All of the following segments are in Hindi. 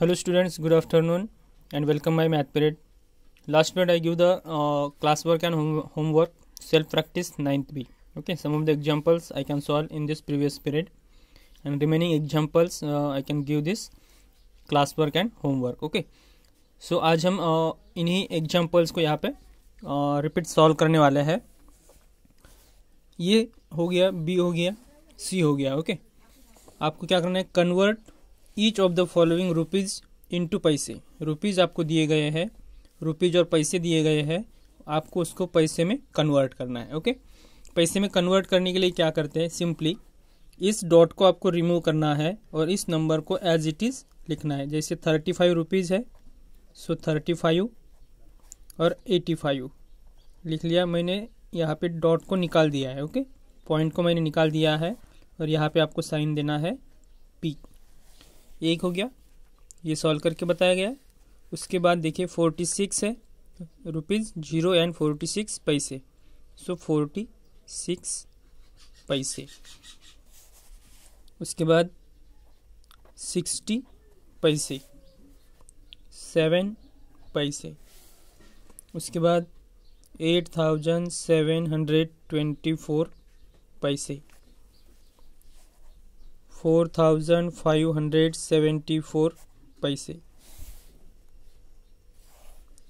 Hello students good afternoon and welcome my math period last period I give the class work and home work self practice ninth B okay some of the examples I can solve in this previous period and remaining examples I can give this class work and home work okay so आज हम uh, इन्हीं एग्जाम्पल्स को यहाँ पे रिपीट uh, सॉल्व करने वाले हैं ये हो गया बी हो गया सी हो गया ओके okay? आपको क्या करना है convert each of the following rupees to paise rupees आपको दिए गए हैं रुपीज़ और पैसे दिए गए हैं आपको उसको पैसे में कन्वर्ट करना है ओके पैसे में कन्वर्ट करने के लिए क्या करते हैं सिंपली इस डॉट को आपको रिमूव करना है और इस नंबर को एज इट इज़ लिखना है जैसे थर्टी फाइव रुपीज़ है सो थर्टी फाइव और एटी फाइव लिख लिया मैंने यहाँ पे डॉट को निकाल दिया है ओके पॉइंट को मैंने निकाल दिया है और यहाँ पे आपको साइन देना है पी एक हो गया ये सॉल्व करके बताया गया है उसके बाद देखिए फोर्टी सिक्स है rupees zero and forty six paise so forty six पैसे उसके बाद सिक्सटी पैसे सेवन पैसे उसके बाद eight thousand seven hundred twenty four paise four thousand five hundred seventy four paise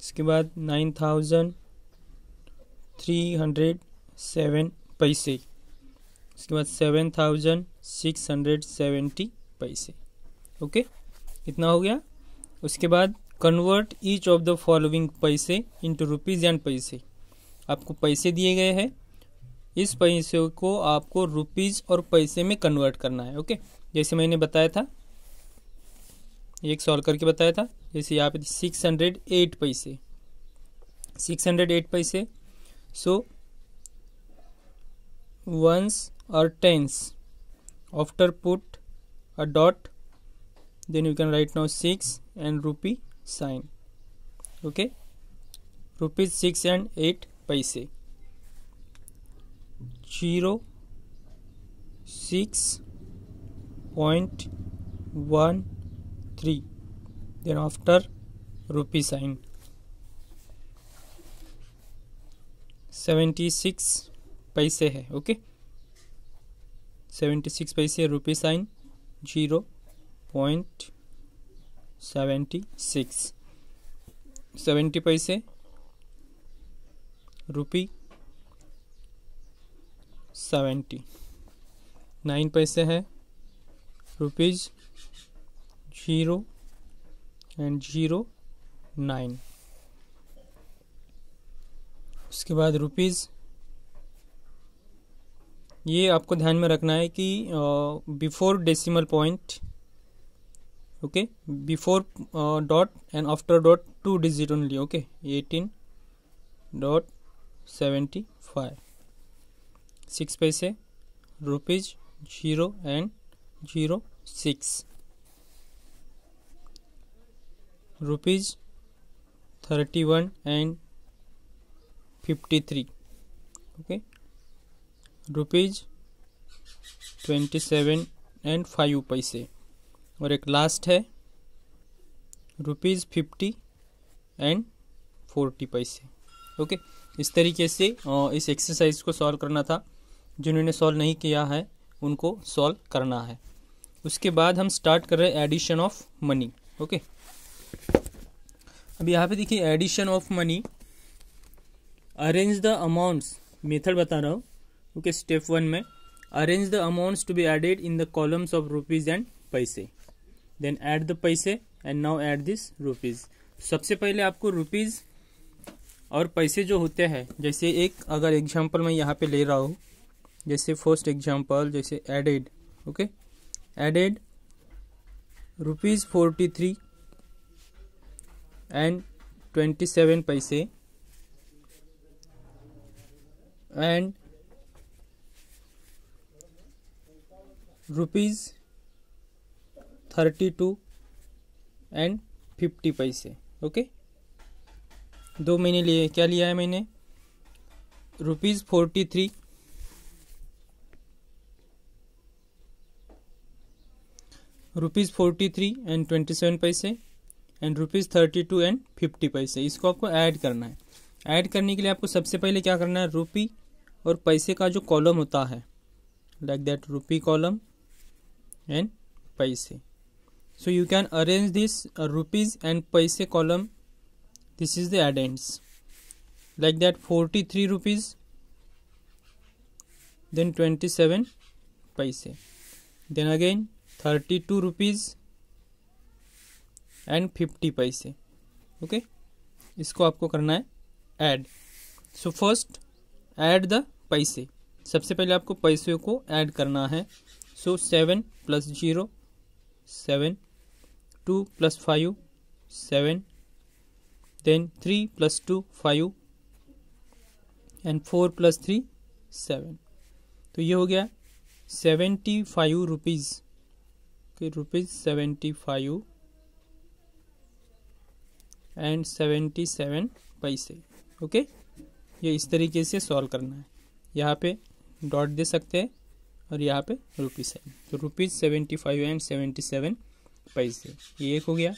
इसके बाद nine thousand three hundred seven paise इसके बाद seven thousand six hundred seventy paise okay इतना हो गया उसके बाद convert each of the following paise into rupees and paise आपको पैसे दिए गए हैं इस पैसे को आपको रुपीज़ और पैसे में कन्वर्ट करना है ओके जैसे मैंने बताया था एक सॉल्व करके बताया था जैसे यहाँ पे six hundred eight paise six hundred eight paise so ones और tens after put a dot then you can write now six and rupee sign okay rupees six and eight paise zero six point one three then after rupee sign seventy six paise है okay seventy six paise rupee sign zero point seventy six seventy paise rupee seventy nine paise है rupees zero and zero nine उसके बाद रुपीज़ ये आपको ध्यान में रखना है कि before decimal point okay before dot and after dot two digit only okay eighteen dot seventy five six paise rupees zero and zero six rupees thirty one and fifty three okay rupees twenty seven and five paise और एक लास्ट है rupees fifty and forty paise okay इस तरीके से इस एक्सरसाइज को सॉल्व करना था जिन्होंने सॉल्व नहीं किया है उनको सॉल्व करना है उसके बाद हम स्टार्ट कर रहे हैं एडिशन ऑफ मनी ओके अब यहाँ पे देखिए addition of money arrange the amounts method बता रहा हूँ ओके स्टेप वन में arrange the amounts to be added in the columns of rupees and paise then add the paise and now add this rupees सबसे पहले आपको रुपीज़ और पैसे जो होते हैं जैसे एक अगर एग्जांपल मैं यहाँ पे ले रहा हूँ जैसे फर्स्ट एग्जांपल जैसे added okay added rupees forty three and twenty seven paise and rupees thirty two and fifty paise okay दो महीने लिए क्या लिया है मैंने rupees forty three rupees forty three and twenty seven paise and rupees thirty two and fifty paise इसको आपको ऐड करना है ऐड करने के लिए आपको सबसे पहले क्या करना है रुपी और पैसे का जो कॉलम होता है like that rupee column and paise so you can arrange this rupees and paise column this is the addends forty three rupees then twenty seven paise then again thirty two rupees and fifty paise okay इसको आपको करना है add so first add the paise सबसे पहले आपको पैसे को ऐड करना है so seven plus zero seven two plus five seven then three plus two five and four plus three seven तो ये हो गया सेवेंटी फाइव रुपीज़ कि rupees seventy five and seventy seven पैसे ओके ये इस तरीके से सॉल्व करना है यहाँ पे डॉट दे सकते हैं और यहाँ पे रुपीज़ सेवन तो rupees seventy five and seventy seven paise ये एक हो गया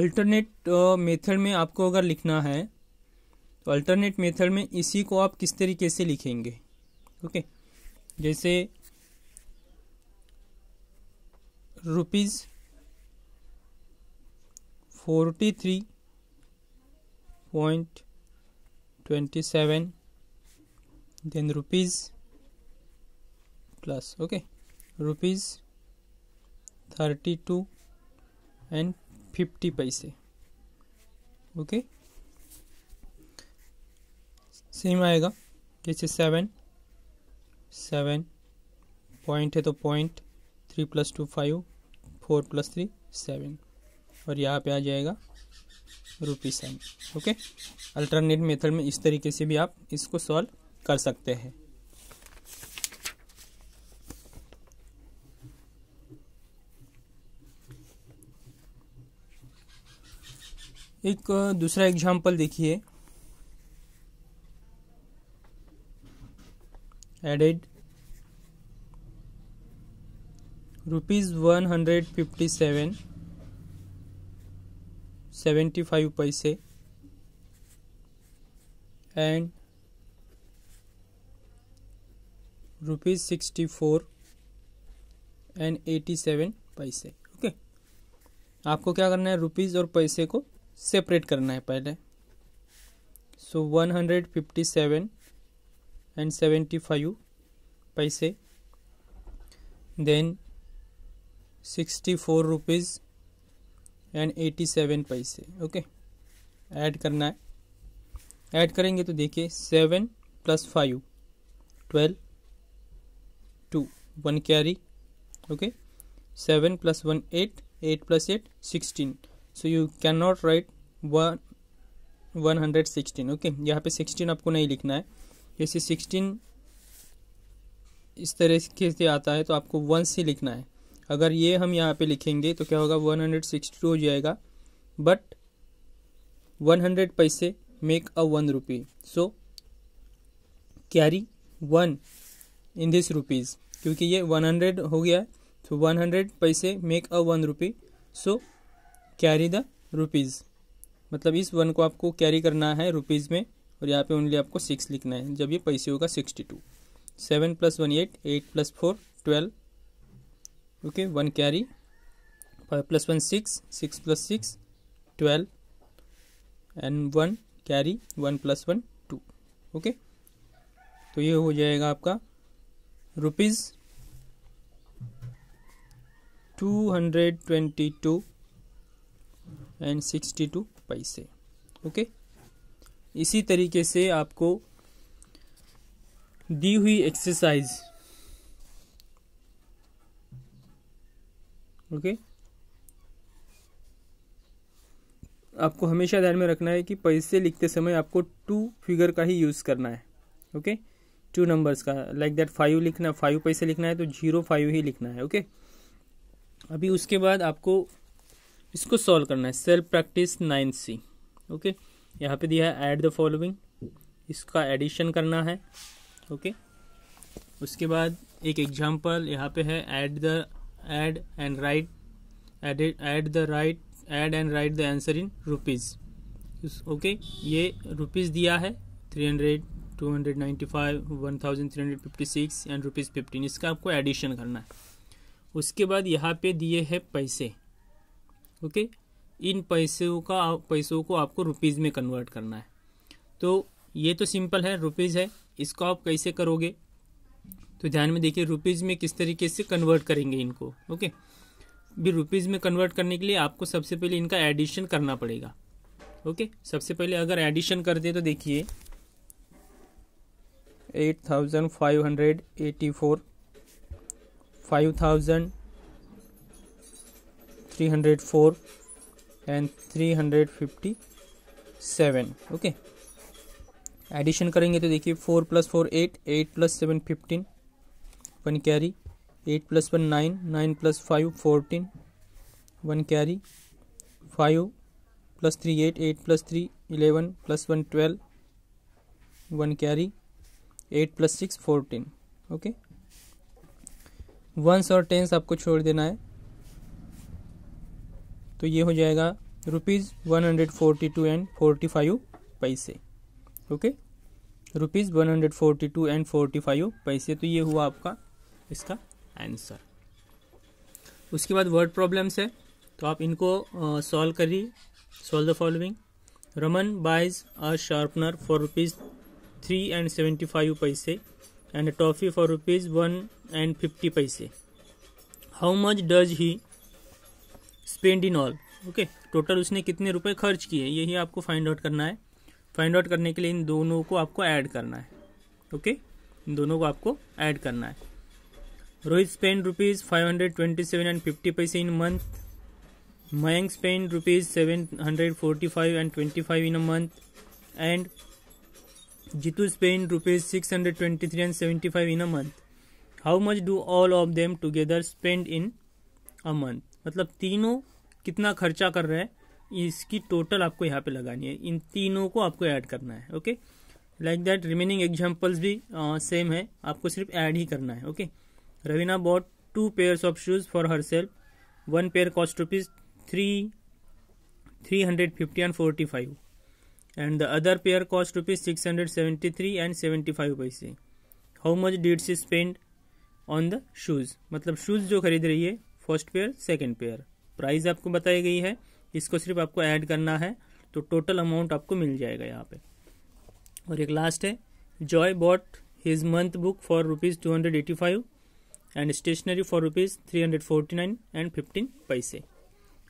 अल्टरनेट मेथड uh, में आपको अगर लिखना है तो अल्टरनेट मेथड में इसी को आप किस तरीके से लिखेंगे ओके जैसे rupees forty three point twenty seven rupees plus okay rupees thirty two and fifty paise okay same आएगा जैसे सेवन सेवन पॉइंट है तो point three plus two five four plus three seven और यहाँ पे आ जाएगा rupee seven okay alternate method में इस तरीके से भी आप इसको सॉल्व कर सकते हैं एक दूसरा एग्जाम्पल देखिए added rupees one hundred fifty seven seventy five पैसे and rupees sixty four and eighty seven पैसे ओके आपको क्या करना है रुपीज़ और पैसे को सेपरेट करना है पहले so one hundred fifty seven and seventy five पैसे then sixty four rupees and eighty seven पैसे ओके ऐड करना है ऐड करेंगे तो देखिए seven plus five twelve two one carry okay seven plus one eight eight plus eight sixteen so you can not write one one hundred sixteen okay यहाँ पे सिक्सटीन आपको नहीं लिखना है जैसे सिक्सटीन इस तरह के से आता है तो आपको वन से लिखना है अगर ये हम यहाँ पे लिखेंगे तो क्या होगा 162 हो जाएगा बट 100 पैसे make a one rupee so carry one in this rupees क्योंकि ये 100 हो गया है तो 100 पैसे make a one rupee so carry the rupees मतलब इस वन को आपको कैरी करना है रुपीज़ में और यहाँ पे ओनली आपको सिक्स लिखना है जब ये पैसे होगा sixty two seven plus one eight eight plus four twelve okay one carry five plus one six six plus six twelve and one carry one plus one two okay तो ये हो जाएगा आपका rupees two hundred twenty two and sixty two पैसे ओके इसी तरीके से आपको दी हुई एक्सरसाइज ओके आपको हमेशा ध्यान में रखना है कि पैसे लिखते समय आपको टू फिगर का ही यूज़ करना है ओके टू नंबर्स का लाइक दैट फाइव लिखना फाइव पैसे लिखना है तो जीरो फाइव ही लिखना है ओके अभी उसके बाद आपको इसको सॉल्व करना है self practice nine C okay यहाँ पे दिया है ऐड द फॉलोइंग इसका एडिशन करना है ओके okay? उसके बाद एक एग्जांपल यहाँ पे है add the add and write add it, add the right add and write the answer in rupees okay ye rupees diya hai 300 295 1356 and rupees fifteen इसका आपको एडिशन करना है उसके बाद यहाँ पे दिए हैं पैसे ओके इन पैसों का पैसों को आपको रुपीज़ में कन्वर्ट करना है तो ये तो सिंपल है रुपीज़ है इसको आप कैसे करोगे तो ध्यान में देखिए रुपीज़ में किस तरीके से कन्वर्ट करेंगे इनको ओके भी रुपीज़ में कन्वर्ट करने के लिए आपको सबसे पहले इनका एडिशन करना पड़ेगा ओके सबसे पहले अगर एडिशन कर दे तो देखिए eight thousand five hundred four five thousand three hundred four and three hundred fifty seven okay addition करेंगे तो देखिए four plus four eight eight plus seven fifteen one carry eight plus one nine nine plus five fourteen one carry five plus three eight eight plus three eleven plus one twelve one carry eight plus six fourteen okay ones और टेंस आपको छोड़ देना है तो ये हो जाएगा rupees one hundred forty two and forty five पैसे okay rupees one hundred forty two and forty five पैसे तो ये हुआ आपका इसका आंसर उसके बाद वर्ड प्रॉब्लम्स है तो आप इनको सॉल्व करिए solve the following Raman buys a sharpener for rupees three and seventy five पैसे and toffee for rupees one and fifty पैसे how much does he spend in all okay total उसने कितने रुपए खर्च किए यही आपको फाइंड आउट करना है फाइंड आउट करने के लिए इन दोनों को आपको ऐड करना है ओके okay? इन दोनों को आपको ऐड करना है Rohit spend rupees five hundred twenty seven and fifty पैसे in month Mayank spend rupees seven hundred forty five and twenty five in a month and hundred twenty three and seventy five in a month how much do all of them together spend in a month मतलब तीनों कितना खर्चा कर रहे हैं इसकी टोटल आपको यहाँ पे लगानी है इन तीनों को आपको ऐड करना है okay like that remaining examples भी सेम uh, है आपको सिर्फ ऐड ही करना है okay okay? Ravina bought two pairs of shoes for herself. One pair cost rupees hundred fifty and five, and the other pair cost rupees three and five पैसे how much did she spend on the shoes मतलब शूज़ जो खरीद रही है first pair second pair Price आपको बताई गई है इसको सिर्फ आपको ऐड करना है तो टोटल अमाउंट आपको मिल जाएगा यहाँ पे और एक लास्ट है Joy bought his month book for rupees two hundred eighty five and stationery for rupees three hundred forty nine and fifteen पैसे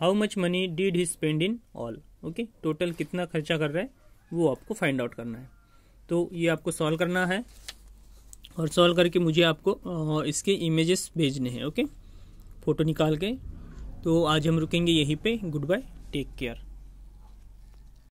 how much money did he spend in all okay total कितना खर्चा कर रहा है वो आपको फाइंड आउट करना है तो ये आपको सॉल्व करना है और सॉल्व करके मुझे आपको इसके इमेजेस भेजने हैं ओके फ़ोटो निकाल के तो आज हम रुकेंगे यहीं पे गुड बाय टेक केयर